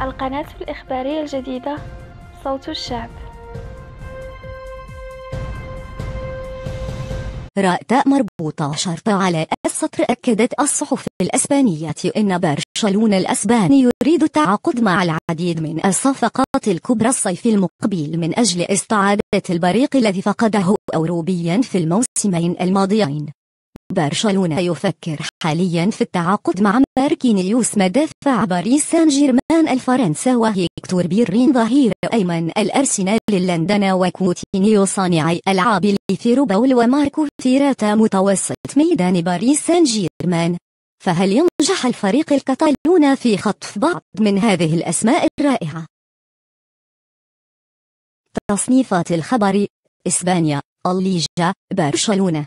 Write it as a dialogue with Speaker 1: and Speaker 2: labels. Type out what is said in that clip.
Speaker 1: القناة الإخبارية الجديدة صوت الشعب
Speaker 2: راء مربوطة شرطة على السطر أكدت الصحف الأسبانية أن برشلونة الأسباني يريد التعاقد مع العديد من الصفقات الكبرى الصيف المقبل من أجل استعادة البريق الذي فقده أوروبيا في الموسمين الماضيين برشلونة يفكر حاليا في التعاقد مع ماركينيوس مدافع باريس سان جيرمان الفرنسا وهيكتور بيرين ظهير أيمن الأرسنال اللندن وكوتينيو صانعي ألعاب ليفيرو وماركو فيراتا متوسط ميدان باريس سان جيرمان فهل ينجح الفريق الكتالون في خطف بعض من
Speaker 3: هذه الأسماء الرائعة؟ تصنيفات الخبر إسبانيا الليجا برشلونة